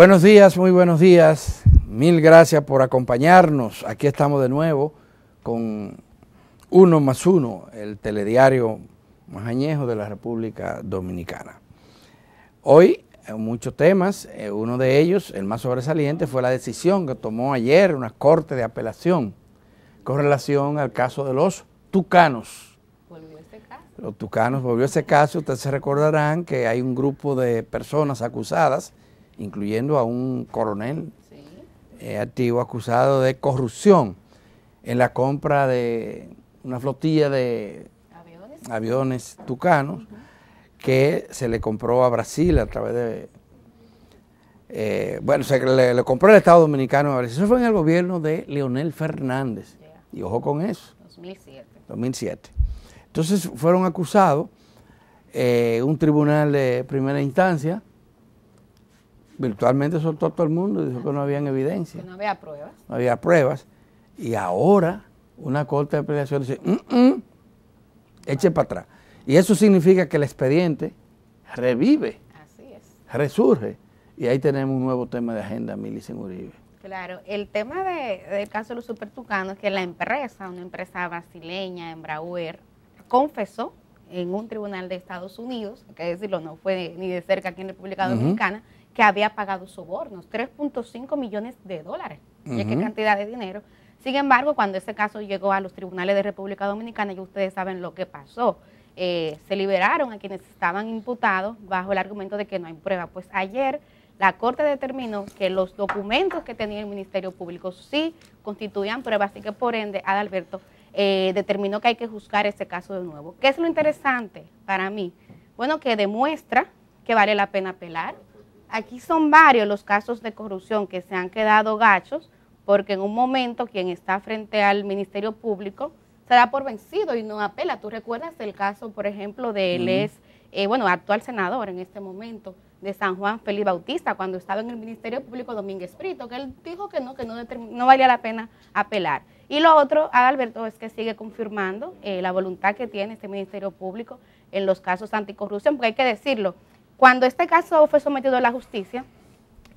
Buenos días, muy buenos días. Mil gracias por acompañarnos. Aquí estamos de nuevo con Uno más Uno, el telediario más añejo de la República Dominicana. Hoy eh, muchos temas, eh, uno de ellos, el más sobresaliente, fue la decisión que tomó ayer una corte de apelación con relación al caso de los tucanos. Volvió caso. Los tucanos volvió ese caso, ustedes se recordarán que hay un grupo de personas acusadas incluyendo a un coronel eh, activo acusado de corrupción en la compra de una flotilla de aviones, tucanos que se le compró a Brasil a través de... Eh, bueno, se le, compró el Estado Dominicano a Brasil. Eso fue en el gobierno de Leonel Fernández. Y ojo con eso. 2007. Entonces fueron acusados eh, un tribunal de primera instancia virtualmente soltó a todo el mundo y dijo que no habían evidencia. no había pruebas. No había pruebas. Y ahora una corte de apelación dice, mm, mm, eche para atrás. Y eso significa que el expediente revive. Así es. Resurge. Y ahí tenemos un nuevo tema de agenda, Milicen Uribe. Claro, el tema del caso de los supertucanos es que la empresa, una empresa brasileña, Embraer, confesó en un tribunal de Estados Unidos, hay que decirlo, no fue ni de cerca aquí en República Dominicana, que había pagado sobornos, 3.5 millones de dólares. y qué cantidad de dinero. Sin embargo, cuando ese caso llegó a los tribunales de República Dominicana, y ustedes saben lo que pasó. Eh, se liberaron a quienes estaban imputados bajo el argumento de que no hay prueba. Pues ayer la Corte determinó que los documentos que tenía el Ministerio Público sí constituían prueba, así que por ende, Adalberto eh, determinó que hay que juzgar ese caso de nuevo. ¿Qué es lo interesante para mí? Bueno, que demuestra que vale la pena apelar, Aquí son varios los casos de corrupción que se han quedado gachos porque en un momento quien está frente al Ministerio Público se da por vencido y no apela. Tú recuerdas el caso, por ejemplo, de él es, eh, bueno, actual senador en este momento de San Juan Felipe Bautista, cuando estaba en el Ministerio Público Domínguez Prito, que él dijo que no, que no, valía la pena apelar. Y lo otro, Alberto, es que sigue confirmando eh, la voluntad que tiene este Ministerio Público en los casos anticorrupción, porque hay que decirlo, cuando este caso fue sometido a la justicia,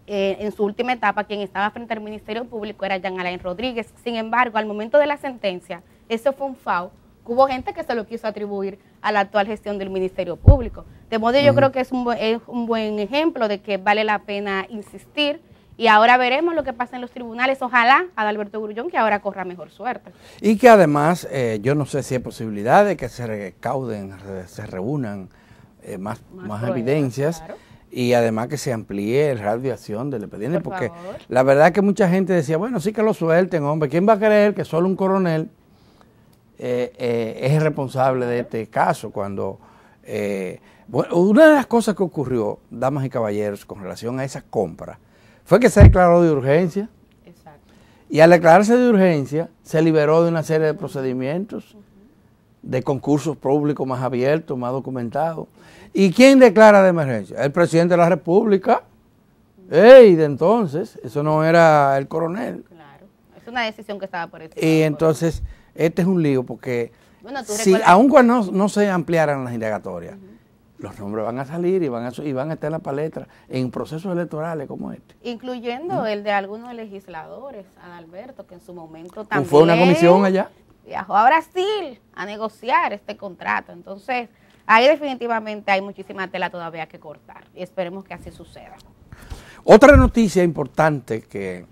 eh, en su última etapa, quien estaba frente al Ministerio Público era Jean Alain Rodríguez. Sin embargo, al momento de la sentencia, eso fue un FAO, hubo gente que se lo quiso atribuir a la actual gestión del Ministerio Público. De modo, yo creo que es un, es buen ejemplo de que vale la pena insistir. Y ahora veremos lo que pasa en los tribunales. Ojalá a Alberto Grullón que ahora corra mejor suerte. Y que además, eh, yo no sé si hay posibilidad de que se recauden, se reúnan eh, más, evidencias. Y además que se amplíe el radio de acción del expediente, porque la verdad que mucha gente decía, bueno, sí que lo suelten, hombre, ¿quién va a creer que solo un coronel eh, eh es responsable de este caso cuando eh, bueno, una de las cosas que ocurrió, damas y caballeros, con relación a esa compra, fue que se declaró de urgencia. Y al declararse de urgencia, se liberó de una serie de procedimientos de concursos públicos más abiertos, más documentados. ¿Y quién declara de emergencia? El presidente de la República. ¡Ey! De entonces, eso no era el coronel. Claro, es una decisión que estaba por eso. Y entonces, este es un lío porque, si, aún cuando no, se ampliaran las indagatorias, los nombres van a salir y van a, y van a estar en la palestra en procesos electorales como este. Incluyendo el de algunos legisladores, Adalberto, que en su momento también. ¿Fue una comisión allá? viajó a Brasil a negociar este contrato. Entonces, ahí definitivamente hay muchísima tela todavía que cortar y esperemos que así suceda. Otra noticia importante que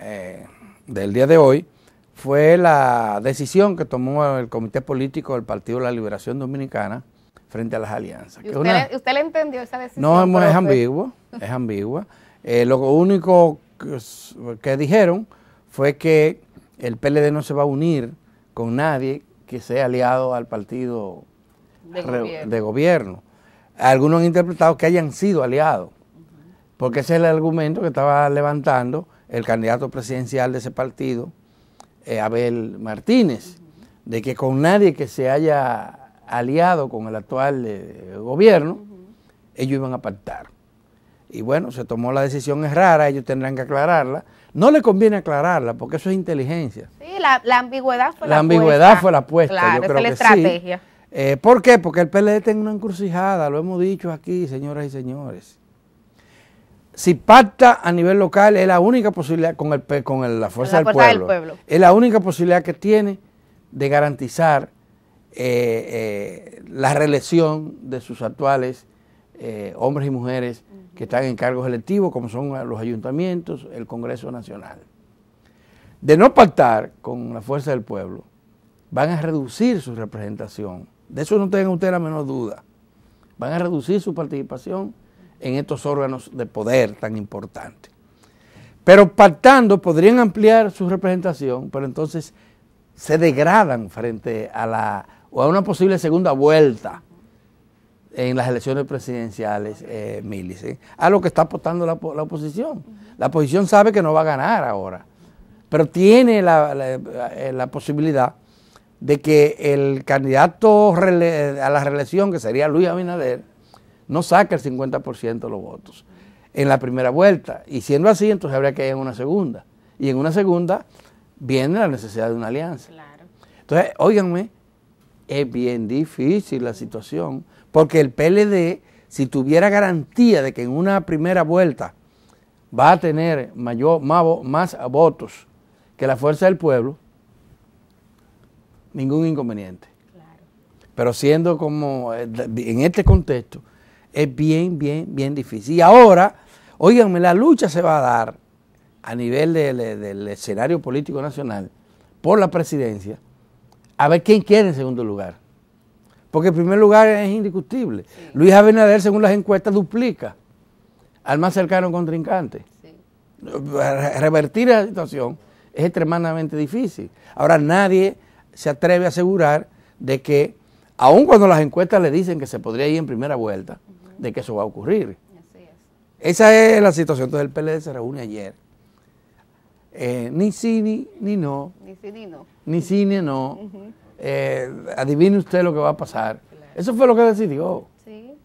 eh, del día de hoy fue la decisión que tomó el Comité Político del Partido de la Liberación Dominicana frente a las alianzas. usted, le entendió esa decisión? No, es ambigua, es ambigua. Eh, lo único que dijeron fue que el PLD no se va a unir con nadie que sea aliado al partido de, gobierno. Algunos han interpretado que hayan sido aliados, porque ese es el argumento que estaba levantando el candidato presidencial de ese partido, eh, Abel Martínez, de que con nadie que se haya aliado con el actual eh, gobierno, ellos iban a pactar. Y bueno, se tomó la decisión, es rara, ellos tendrán que aclararla, no le conviene aclararla porque eso es inteligencia. Sí, la, ambigüedad fue la, la ambigüedad fue la apuesta. Claro, Yo es la estrategia. Eh, ¿Por qué? Porque el PLD tiene una encrucijada, lo hemos dicho aquí, señoras y señores. Si pacta a nivel local es la única posibilidad con, el, la fuerza, del, pueblo, Es la única posibilidad que tiene de garantizar eh, eh, la reelección de sus actuales eh, hombres y mujeres que están en cargos electivos, como son los ayuntamientos, el Congreso Nacional. De no pactar con la fuerza del pueblo, van a reducir su representación. De eso no tengan usted la menor duda. Van a reducir su participación en estos órganos de poder tan importantes. Pero pactando podrían ampliar su representación, pero entonces se degradan frente a la o a una posible segunda vuelta en las elecciones presidenciales, eh, Milis, a lo que está apostando la, oposición. La oposición sabe que no va a ganar ahora, pero tiene la, eh, posibilidad de que el candidato eh, a la reelección, que sería Luis Abinader, no saque el 50% de los votos en la primera vuelta. Y siendo así, entonces habría que ir en una segunda. Y en una segunda viene la necesidad de una alianza. Entonces, óiganme, es bien difícil la situación. Porque el PLD, si tuviera garantía de que en una primera vuelta va a tener mayor, más, votos que la fuerza del pueblo, ningún inconveniente. Pero siendo como eh, en este contexto, es bien, bien, bien difícil. Y ahora, óiganme, la lucha se va a dar a nivel del escenario político nacional por la presidencia, a ver quién quiere en segundo lugar porque en primer lugar es indiscutible. Luis Abinader, según las encuestas, duplica al más cercano contrincante. Revertir la situación es extremadamente difícil. Ahora nadie se atreve a asegurar de que, aun cuando las encuestas le dicen que se podría ir en primera vuelta, de que eso va a ocurrir. Esa es la situación. Entonces el PLD se reúne ayer. Eh, ni sí, ni, no. Ni sí, ni no. Ni sí, ni no. Eh, adivine usted lo que va a pasar. Eso fue lo que decidió. Sí.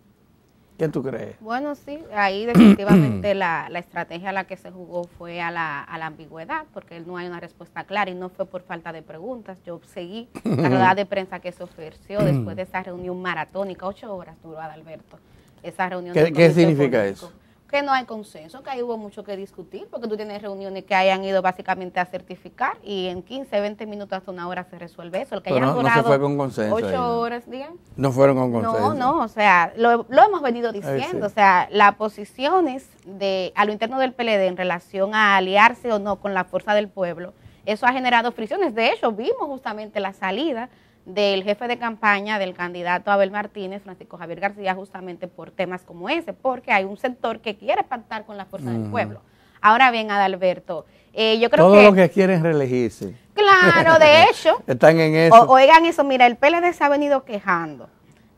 ¿Qué tú crees? Bueno, sí, ahí definitivamente la, la, estrategia a la que se jugó fue a la, a la ambigüedad, porque no hay una respuesta clara y no fue por falta de preguntas. Yo seguí la rueda de prensa que se ofreció después de esa reunión maratónica, ocho horas duró Adalberto. Esa reunión ¿Qué, significa eso? que no hay consenso, que ahí hubo mucho que discutir, porque tú tienes reuniones que hayan ido básicamente a certificar y en 15, 20 minutos hasta una hora se resuelve eso. El que Pero no, se fue con consenso. horas, digan. No fueron con consenso. No, no, o sea, lo, hemos venido diciendo, o sea, las posiciones de a lo interno del PLD en relación a aliarse o no con la fuerza del pueblo, eso ha generado fricciones. De hecho, vimos justamente la salida del jefe de campaña del candidato Abel Martínez, Francisco Javier García, justamente por temas como ese, porque hay un sector que quiere pactar con la fuerza del pueblo. Ahora bien, Adalberto, eh, yo creo que... Todos los que quieren reelegirse. Claro, de hecho. Están en eso. oigan eso, mira, el PLD se ha venido quejando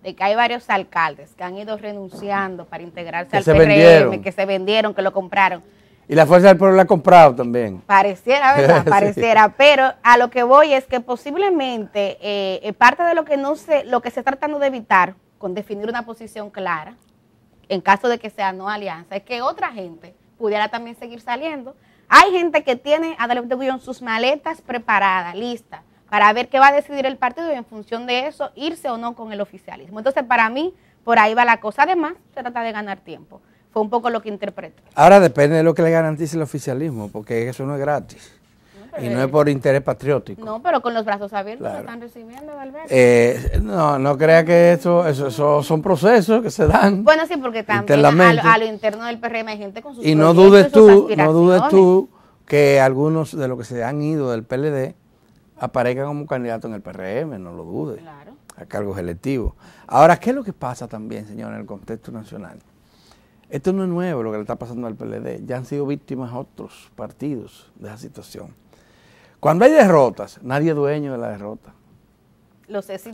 de que hay varios alcaldes que han ido renunciando para integrarse al PRM, que se vendieron, que lo compraron. Y la Fuerza del Pueblo la ha comprado también. Pareciera, ¿verdad? Pareciera. Pero a lo que voy es que posiblemente eh, parte de lo que no se, lo que se está tratando de evitar con definir una posición clara, en caso de que sea no alianza, es que otra gente pudiera también seguir saliendo. Hay gente que tiene a de sus maletas preparadas, listas, para ver qué va a decidir el partido y en función de eso irse o no con el oficialismo. Entonces, para mí, por ahí va la cosa. Además, se trata de ganar tiempo un poco lo que interpreto. Ahora depende de lo que le garantice el oficialismo, porque eso no es gratis. y no es por interés patriótico. No, pero con los brazos abiertos están recibiendo, Valverde. Eh, no, no crea que eso, eso, son procesos que se dan. Bueno, sí, porque también a lo, interno del PRM hay gente con sus Y no dudes tú, no dudes tú que algunos de los que se han ido del PLD aparezcan como candidato en el PRM, no lo dudes. Claro. A cargos electivos. Ahora, ¿qué es lo que pasa también, señor, en el contexto nacional? Esto no es nuevo lo que le está pasando al PLD. Ya han sido víctimas otros partidos de esa situación. Cuando hay derrotas, nadie es dueño de la derrota.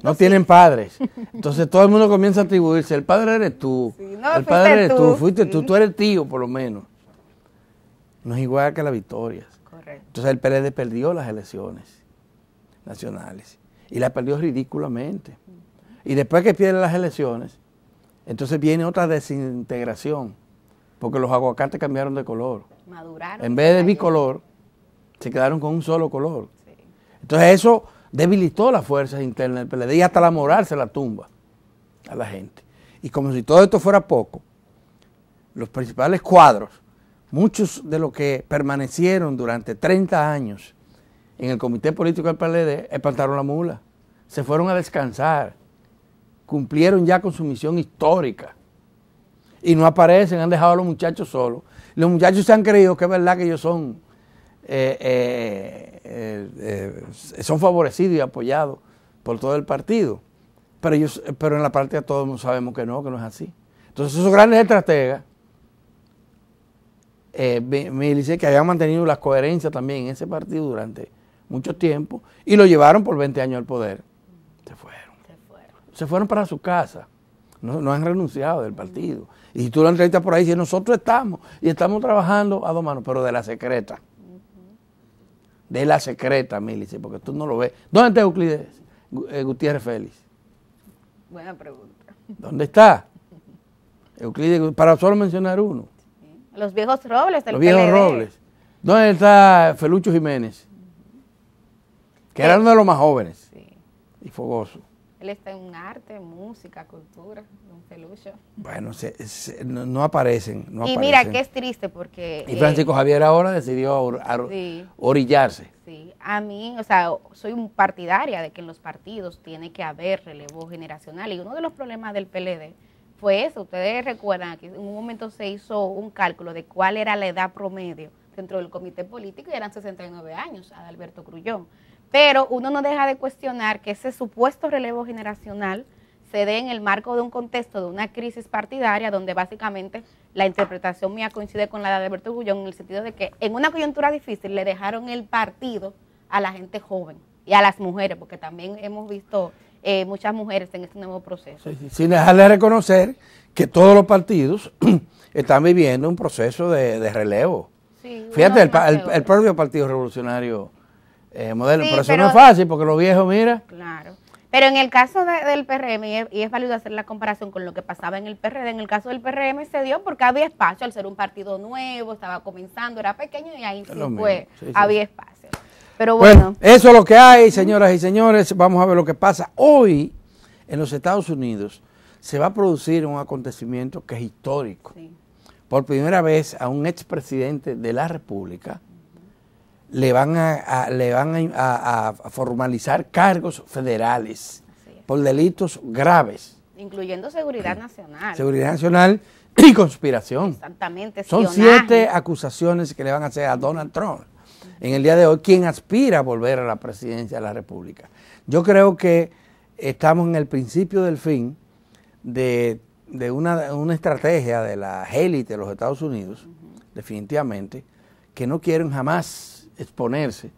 no tienen padres. Entonces todo el mundo comienza a atribuirse. El padre eres tú. el padre eres tú. Fuiste tú. Tú eres tío, por lo menos. No es igual que la victorias. Entonces el PLD perdió las elecciones nacionales. Y las perdió ridículamente. Y después que pierde las elecciones, entonces viene otra desintegración, porque los aguacates cambiaron de color. Maduraron. En vez de bicolor, se quedaron con un solo color. Entonces eso debilitó las fuerzas internas del PLD y hasta la moral la tumba a la gente. Y como si todo esto fuera poco, los principales cuadros, muchos de los que permanecieron durante 30 años en el Comité Político del PLD, espantaron la mula, se fueron a descansar cumplieron ya con su misión histórica y no aparecen, han dejado a los muchachos solos. Los muchachos se han creído que es verdad que ellos son, eh, eh, eh, son favorecidos y apoyados por todo el partido. Pero, ellos, pero en la parte de todos sabemos que no, que no es así. Entonces esos grandes estrategas, me dice que habían mantenido la coherencia también en ese partido durante mucho tiempo y lo llevaron por 20 años al poder. Se fue se fueron para su casa. No, han renunciado del partido. Y tú lo entrevistas por ahí, si nosotros estamos, y estamos trabajando a dos manos, pero de la secreta. De la secreta, Milice, porque tú no lo ves. ¿Dónde está Euclides eh, Gutiérrez Félix? Buena pregunta. ¿Dónde está? Euclides, para solo mencionar uno. Los viejos robles Los viejos robles. ¿Dónde está Felucho Jiménez? Que era uno de los más jóvenes. Y fogoso. Él está en arte, música, cultura, un pelucho. Bueno, no, aparecen. y mira, que es triste porque... Y Francisco eh, Javier ahora decidió orillarse. Sí, a mí, o sea, soy un partidaria de que en los partidos tiene que haber relevo generacional. Y uno de los problemas del PLD fue eso. Ustedes recuerdan que en un momento se hizo un cálculo de cuál era la edad promedio dentro del comité político y eran 69 años, a Adalberto Crullón. Pero uno no deja de cuestionar que ese supuesto relevo generacional se dé en el marco de un contexto de una crisis partidaria donde básicamente la interpretación mía coincide con la de Alberto Gullón en el sentido de que en una coyuntura difícil le dejaron el partido a la gente joven y a las mujeres, porque también hemos visto eh, muchas mujeres en este nuevo proceso. Sin dejar de reconocer que todos los partidos están viviendo un proceso de, relevo. Fíjate, el propio Partido Revolucionario eh, modelo. pero, eso no es fácil porque los viejos, mira. Claro. Pero en el caso del PRM, y es, válido hacer la comparación con lo que pasaba en el PRD, en el caso del PRM se dio porque había espacio, al ser un partido nuevo, estaba comenzando, era pequeño y ahí sí fue, había espacio. Pero bueno. bueno. Eso es lo que hay, señoras y señores. Vamos a ver lo que pasa. Hoy, en los Estados Unidos, se va a producir un acontecimiento que es histórico. Por primera vez a un expresidente de la República le van a, le van a, formalizar cargos federales por delitos graves. Incluyendo seguridad nacional. Seguridad nacional y conspiración. Exactamente. Son siete acusaciones que le van a hacer a Donald Trump en el día de hoy, quien aspira a volver a la presidencia de la República. Yo creo que estamos en el principio del fin de, una, estrategia de la élite de los Estados Unidos, definitivamente, que no quieren jamás exponerse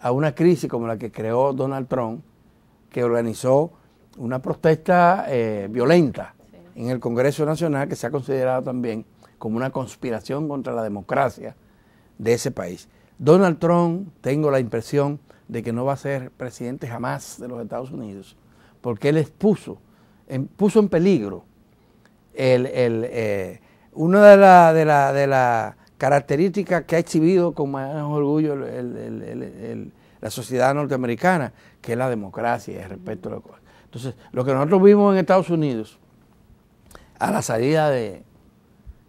a una crisis como la que creó Donald Trump, que organizó una protesta eh, violenta en el Congreso Nacional, que se ha considerado también como una conspiración contra la democracia de ese país. Donald Trump, tengo la impresión de que no va a ser presidente jamás de los Estados Unidos, porque él expuso, puso en peligro el, eh, una de las de de la, característica que ha exhibido con más orgullo la sociedad norteamericana, que es la democracia y el respeto a Entonces, lo que nosotros vimos en Estados Unidos, a la salida de,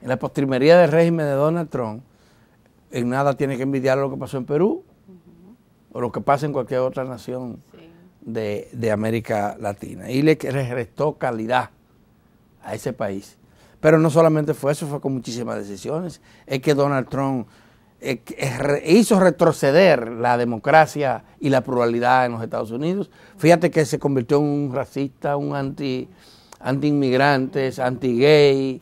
en la postrimería del régimen de Donald Trump, en nada tiene que envidiar lo que pasó en Perú o lo que pasa en cualquier otra nación de, de, América Latina. Y le restó calidad a ese país. Pero no solamente fue eso, fue con muchísimas decisiones. Es que Donald Trump eh, eh, hizo retroceder la democracia y la pluralidad en los Estados Unidos. Fíjate que se convirtió en un racista, un anti anti inmigrantes, anti gay,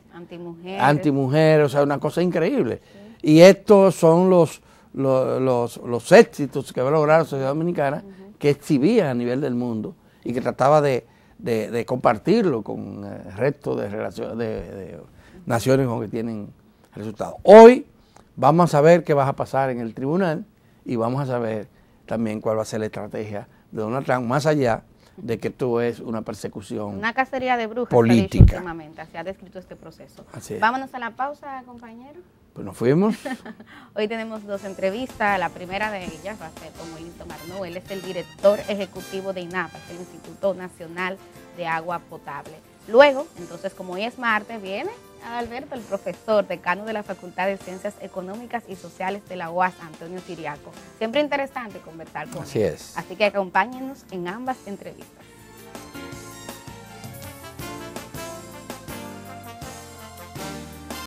anti mujer, o sea, una cosa increíble. Y estos son los, los, los, éxitos que va a lograr la sociedad dominicana que exhibía a nivel del mundo y que trataba de, de, compartirlo con eh, el resto de, de, naciones con que tienen resultados. Hoy vamos a saber qué va a pasar en el tribunal y vamos a saber también cuál va a ser la estrategia de Donald Trump, más allá de que esto es una persecución. Una cacería de brujas política. últimamente, se ha descrito este proceso. Vámonos a la pausa, compañero. Pues nos fuimos. Hoy tenemos dos entrevistas. La primera de ellas va a ser con Wellington Marno, Él es el director ejecutivo de INAPA, el Instituto Nacional de Agua Potable. Luego, entonces, como hoy es martes, viene Alberto, el profesor, decano de la Facultad de Ciencias Económicas y Sociales de la UAS, Antonio Siriaco. Siempre interesante conversar con Así Así es. Así que acompáñenos en ambas entrevistas.